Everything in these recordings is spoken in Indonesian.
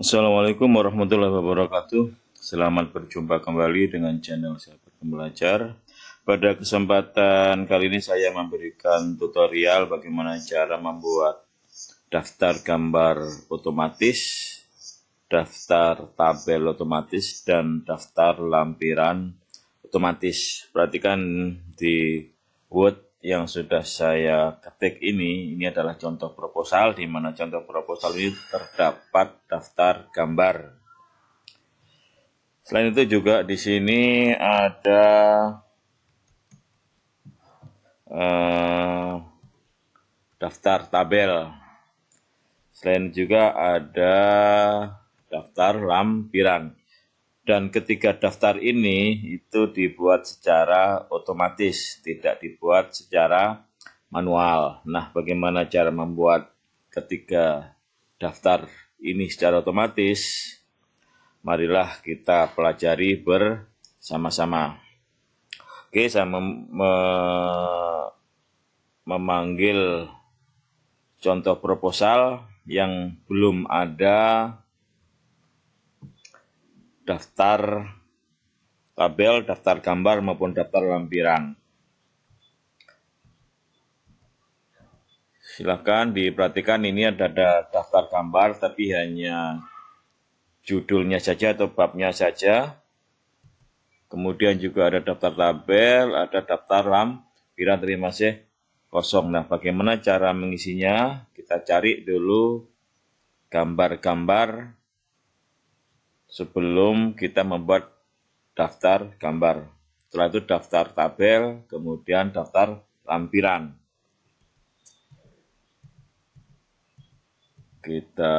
Assalamualaikum warahmatullahi wabarakatuh. Selamat berjumpa kembali dengan channel Sahabat Pembelajar. Pada kesempatan kali ini saya memberikan tutorial bagaimana cara membuat daftar gambar otomatis, daftar tabel otomatis, dan daftar lampiran otomatis. Perhatikan di Word yang sudah saya ketik ini, ini adalah contoh proposal, di mana contoh proposal ini terdapat daftar gambar. Selain itu juga di sini ada eh, daftar tabel. Selain juga ada daftar lampiran dan ketiga daftar ini itu dibuat secara otomatis, tidak dibuat secara manual. Nah, bagaimana cara membuat ketiga daftar ini secara otomatis? Marilah kita pelajari bersama-sama. Oke, saya mem me memanggil contoh proposal yang belum ada daftar tabel, daftar gambar maupun daftar lampiran. Silahkan diperhatikan ini ada, daftar gambar tapi hanya judulnya saja atau babnya saja. Kemudian juga ada daftar tabel, ada daftar lampiran terima sih kosong. Nah, bagaimana cara mengisinya? Kita cari dulu gambar-gambar sebelum kita membuat daftar gambar. Setelah itu daftar tabel, kemudian daftar lampiran. Kita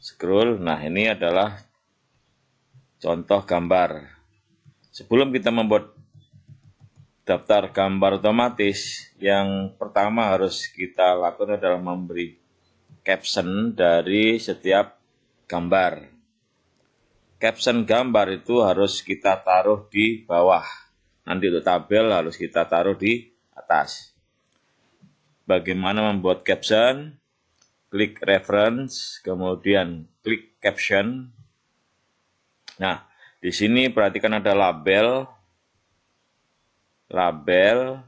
scroll. Nah, ini adalah contoh gambar. Sebelum kita membuat daftar gambar otomatis, yang pertama harus kita lakukan adalah memberi caption dari setiap gambar. Caption gambar itu harus kita taruh di bawah. Nanti untuk tabel harus kita taruh di atas. Bagaimana membuat caption? Klik reference, kemudian klik caption. Nah, di sini perhatikan ada label. Label.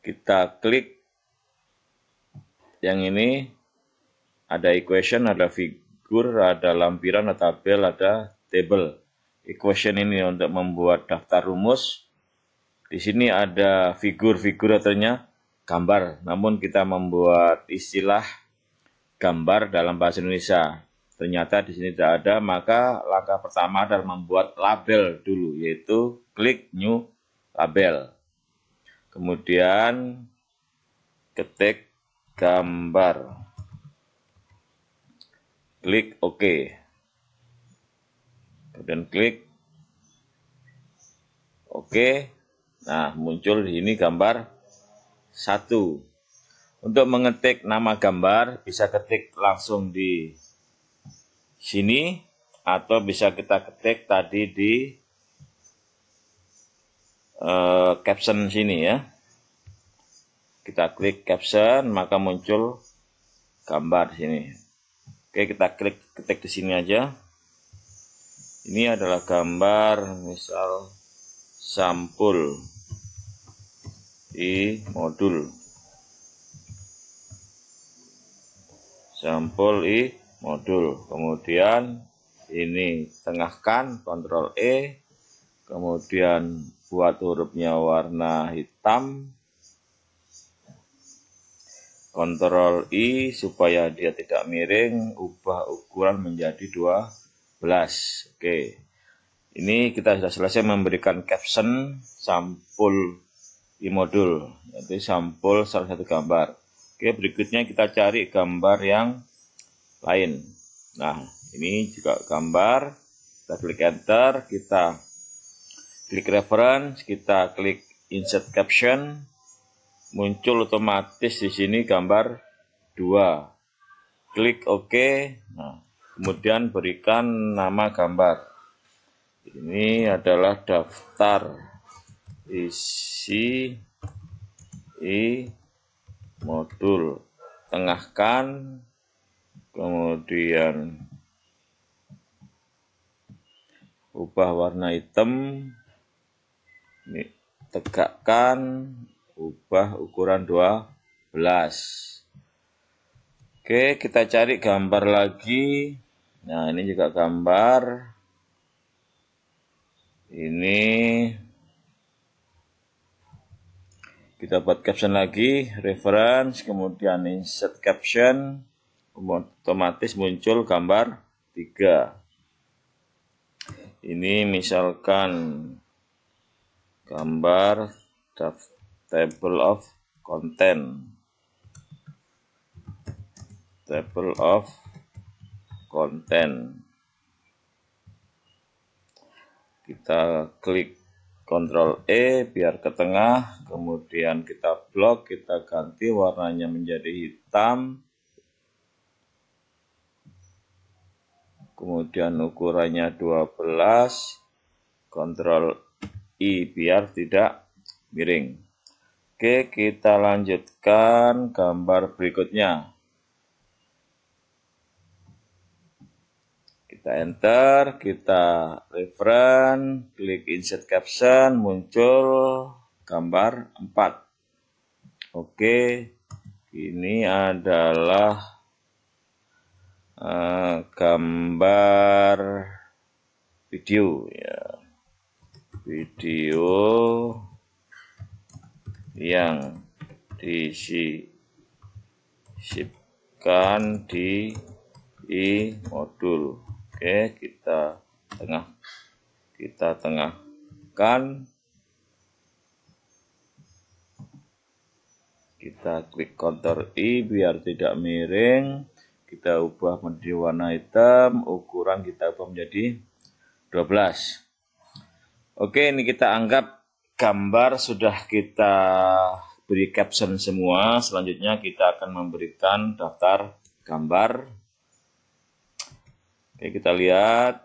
Kita klik yang ini ada equation, ada figur, ada lampiran, ada tabel, ada table. Equation ini untuk membuat daftar rumus. Di sini ada figur-figur artinya gambar. Namun kita membuat istilah gambar dalam bahasa Indonesia. Ternyata di sini tidak ada, maka langkah pertama adalah membuat label dulu, yaitu klik new label. Kemudian ketik gambar klik OK. Kemudian klik OK. Nah, muncul di sini gambar satu. Untuk mengetik nama gambar, bisa ketik langsung di sini, atau bisa kita ketik tadi di uh, caption sini ya. Kita klik caption, maka muncul gambar sini. Oke, kita klik ketik di sini aja. Ini adalah gambar misal sampul di modul. Sampul i modul. Kemudian ini tengahkan kontrol E, kemudian buat hurufnya warna hitam, Kontrol I supaya dia tidak miring, ubah ukuran menjadi 12. Oke. Ini kita sudah selesai memberikan caption sampul di modul, yaitu sampul salah satu gambar. Oke, berikutnya kita cari gambar yang lain. Nah, ini juga gambar. Kita klik enter, kita klik reference, kita klik insert caption, muncul otomatis di sini gambar dua. Klik OK. Nah, kemudian berikan nama gambar. Ini adalah daftar isi i modul. Tengahkan kemudian ubah warna hitam ini tegakkan Ubah ukuran 12. Oke, kita cari gambar lagi. Nah, ini juga gambar. Ini kita buat caption lagi, reference, kemudian insert caption, otomatis muncul gambar 3. Ini misalkan gambar daftar table of content table of content kita klik Ctrl E biar ke tengah kemudian kita blok kita ganti warnanya menjadi hitam kemudian ukurannya 12 Ctrl I biar tidak miring Oke, kita lanjutkan gambar berikutnya. Kita enter, kita referen, klik insert caption, muncul gambar 4. Oke, ini adalah uh, gambar video ya. Video yang disisipkan di i modul oke kita tengah kita tengahkan kita klik counter i biar tidak miring kita ubah menjadi warna hitam ukuran kita ubah menjadi 12 oke ini kita anggap gambar sudah kita beri caption semua. Selanjutnya kita akan memberikan daftar gambar. Oke, kita lihat.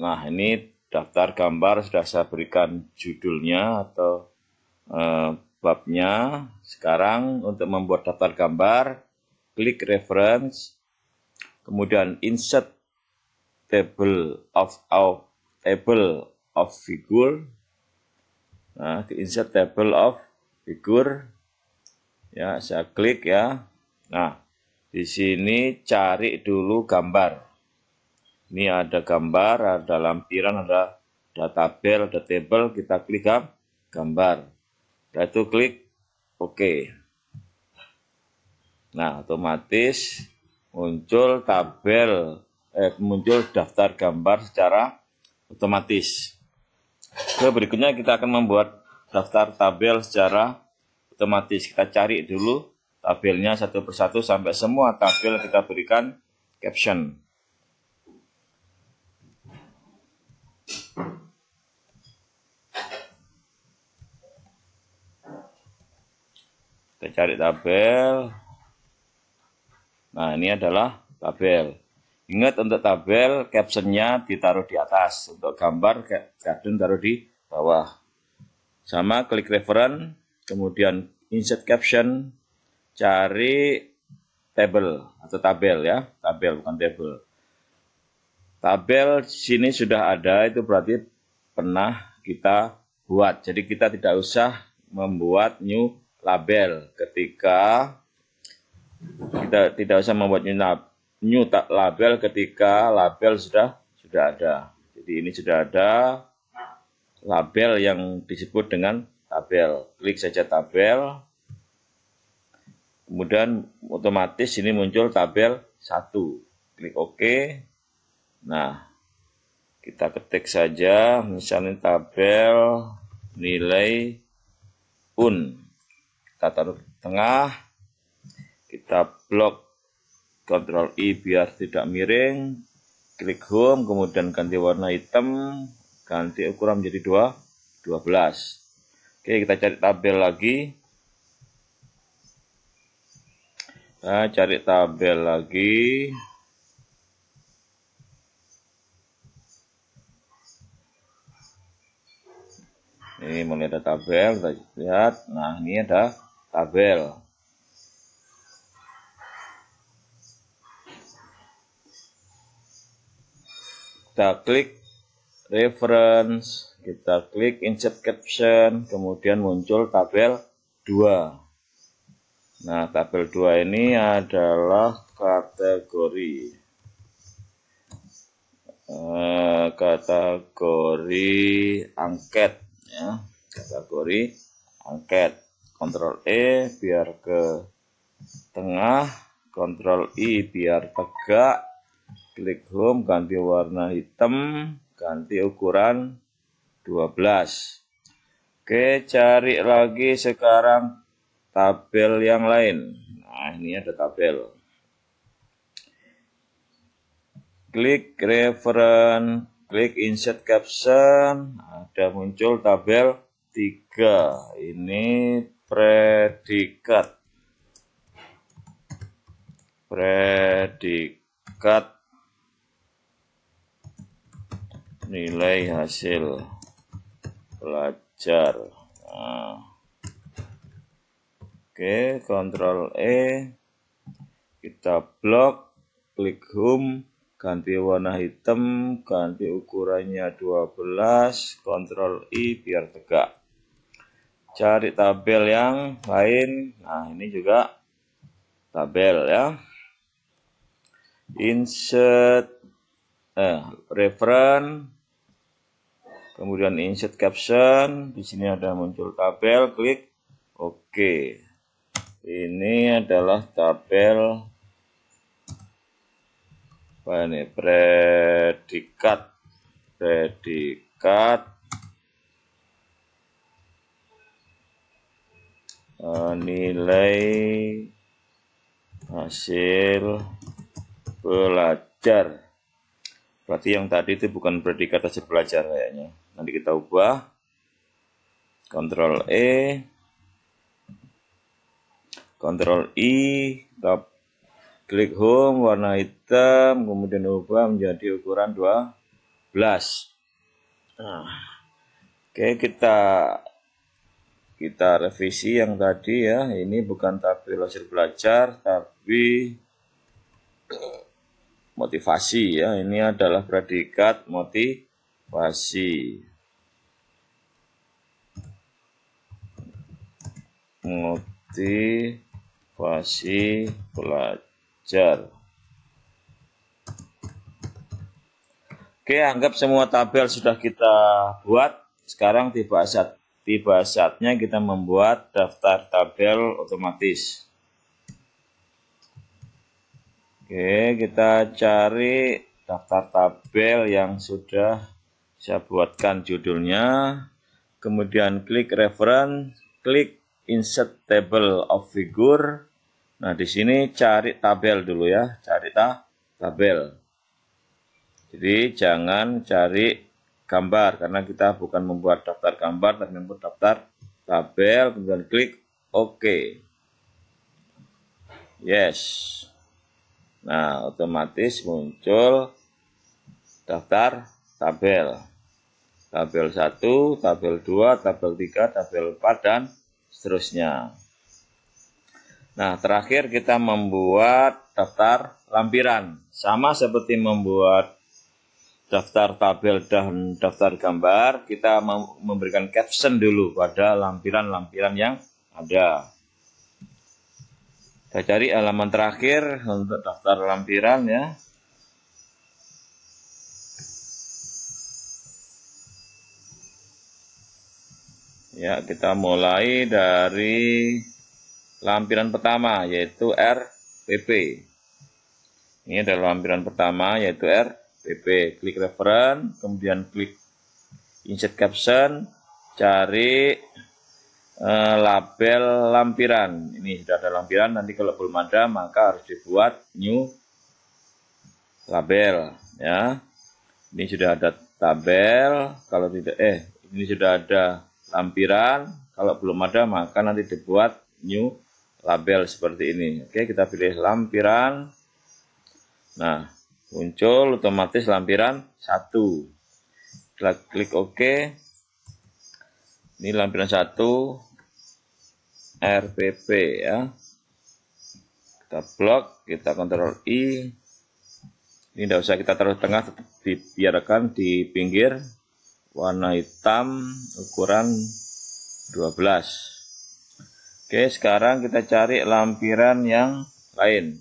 Nah, ini daftar gambar sudah saya berikan judulnya atau eh, babnya. Sekarang untuk membuat daftar gambar, klik reference, kemudian insert table of, of table of figure Nah, insert table of figure. Ya, saya klik ya. Nah, di sini cari dulu gambar. Ini ada gambar, ada lampiran, ada data tabel, ada table. Kita klik gambar. Setelah itu klik OK. Nah, otomatis muncul tabel, eh, muncul daftar gambar secara otomatis. Oke, berikutnya kita akan membuat daftar tabel secara otomatis. Kita cari dulu tabelnya satu persatu sampai semua tabel kita berikan caption. Kita cari tabel. Nah, ini adalah tabel. Ingat untuk tabel captionnya ditaruh di atas, untuk gambar caption taruh di bawah. Sama klik referen kemudian insert caption, cari tabel atau tabel ya, tabel bukan table. Tabel sini sudah ada, itu berarti pernah kita buat. Jadi kita tidak usah membuat new label ketika kita tidak usah membuat new label nyutak label ketika label sudah sudah ada. Jadi ini sudah ada label yang disebut dengan tabel. Klik saja tabel. Kemudian otomatis ini muncul tabel 1. Klik OK. Nah, kita ketik saja misalnya tabel nilai un. Kita taruh di tengah. Kita blok Ctrl I biar tidak miring, klik home, kemudian ganti warna hitam, ganti ukuran menjadi 2, 12. Oke, kita cari tabel lagi. Nah, cari tabel lagi. Ini mulai ada tabel, kita lihat. Nah, ini ada tabel. kita klik reference, kita klik insert caption, kemudian muncul tabel 2. Nah, tabel 2 ini adalah kategori. Eh, kategori angket ya kategori angket Ctrl E biar ke tengah Ctrl I biar tegak klik home ganti warna hitam ganti ukuran 12 Oke cari lagi sekarang tabel yang lain nah ini ada tabel klik reference klik insert caption ada muncul tabel 3 ini predikat predikat nilai hasil belajar. Nah. Oke, kontrol E. Kita blok, klik home, ganti warna hitam, ganti ukurannya 12, kontrol I biar tegak. Cari tabel yang lain. Nah, ini juga tabel ya. Insert eh, reference kemudian insert caption di sini ada muncul tabel klik oke ini adalah tabel apa ini predikat predikat eh, nilai hasil belajar berarti yang tadi itu bukan predikat hasil belajar kayaknya nanti kita ubah Ctrl E Ctrl I kita klik home warna hitam kemudian ubah menjadi ukuran 12 nah, oke kita kita revisi yang tadi ya ini bukan tabel hasil belajar tapi eh, motivasi ya ini adalah predikat motivasi motivasi belajar. Oke, anggap semua tabel sudah kita buat. Sekarang tiba saat tiba saatnya kita membuat daftar tabel otomatis. Oke, kita cari daftar tabel yang sudah saya buatkan judulnya. Kemudian klik reference, klik insert table of figure. Nah, di sini cari tabel dulu ya, cari ta tabel. Jadi jangan cari gambar karena kita bukan membuat daftar gambar tapi membuat daftar tabel, kemudian klik OK. Yes. Nah, otomatis muncul daftar tabel. Tabel 1, tabel 2, tabel 3, tabel 4, dan seterusnya. Nah, terakhir kita membuat daftar lampiran. Sama seperti membuat daftar tabel dan daftar gambar, kita memberikan caption dulu pada lampiran-lampiran yang ada. Kita cari halaman terakhir untuk daftar lampiran ya. Ya, kita mulai dari lampiran pertama yaitu RPP. Ini adalah lampiran pertama yaitu RPP. Klik referen kemudian klik insert caption, cari eh, label lampiran. Ini sudah ada lampiran, nanti kalau belum ada maka harus dibuat new label ya. Ini sudah ada tabel, kalau tidak eh ini sudah ada lampiran. Kalau belum ada maka nanti dibuat new label seperti ini. Oke, kita pilih lampiran. Nah, muncul otomatis lampiran satu. Kita klik OK. Ini lampiran satu RPP ya. Kita blok, kita kontrol I. Ini tidak usah kita taruh tengah, dibiarkan di pinggir warna hitam ukuran 12 oke sekarang kita cari lampiran yang lain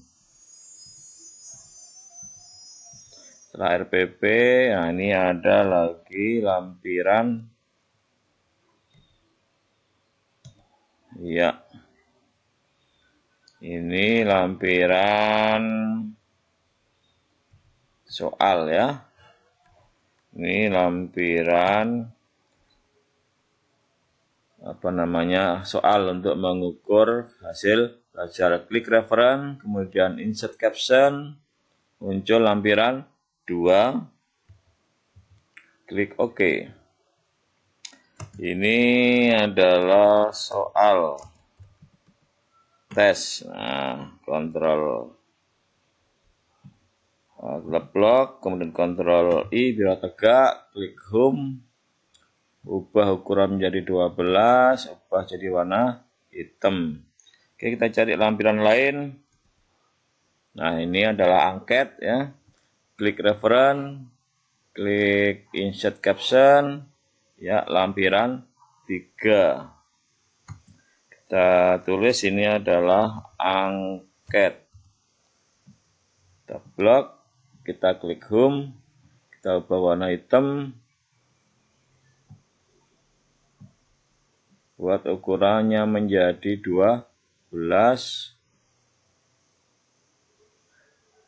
setelah RPP nah ini ada lagi lampiran iya ini lampiran soal ya ini lampiran apa namanya soal untuk mengukur hasil belajar klik referen kemudian insert caption muncul lampiran 2 klik OK ini adalah soal tes nah kontrol Oh, kita blok, kemudian kontrol I bila tegak, klik home, ubah ukuran menjadi 12, ubah jadi warna hitam. Oke, kita cari lampiran lain. Nah, ini adalah angket ya. Klik referen, klik insert caption, ya, lampiran 3. Kita tulis ini adalah angket. Kita blok kita klik home kita ubah warna hitam buat ukurannya menjadi 12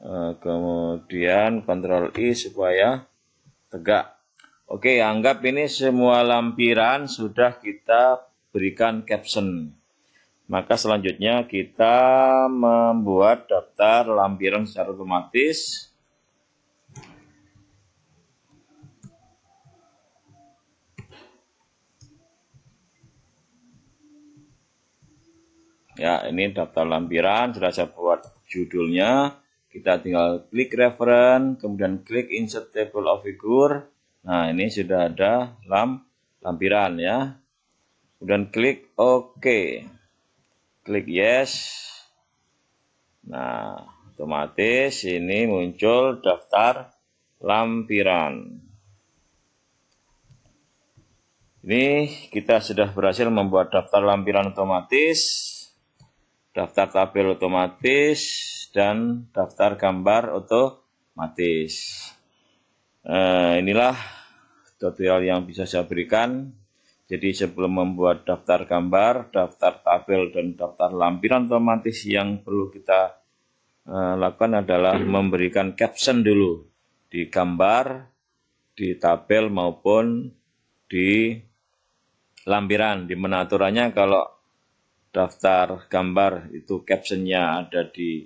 eh, kemudian kontrol I supaya tegak oke anggap ini semua lampiran sudah kita berikan caption maka selanjutnya kita membuat daftar lampiran secara otomatis Ya, ini daftar lampiran sudah saya buat judulnya. Kita tinggal klik referen, kemudian klik insert table of figure. Nah, ini sudah ada lamp lampiran ya. Kemudian klik OK. Klik yes. Nah, otomatis ini muncul daftar lampiran. Ini kita sudah berhasil membuat daftar lampiran otomatis daftar tabel otomatis dan daftar gambar otomatis. nah, inilah tutorial yang bisa saya berikan. Jadi sebelum membuat daftar gambar, daftar tabel, dan daftar lampiran otomatis yang perlu kita uh, lakukan adalah memberikan caption dulu di gambar, di tabel maupun di lampiran. Di menaturannya kalau daftar gambar itu captionnya ada di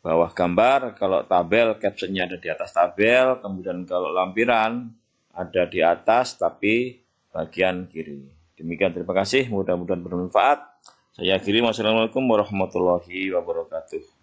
bawah gambar, kalau tabel captionnya ada di atas tabel, kemudian kalau lampiran ada di atas tapi bagian kiri. Demikian terima kasih, mudah-mudahan bermanfaat. Saya akhiri, wassalamualaikum warahmatullahi wabarakatuh.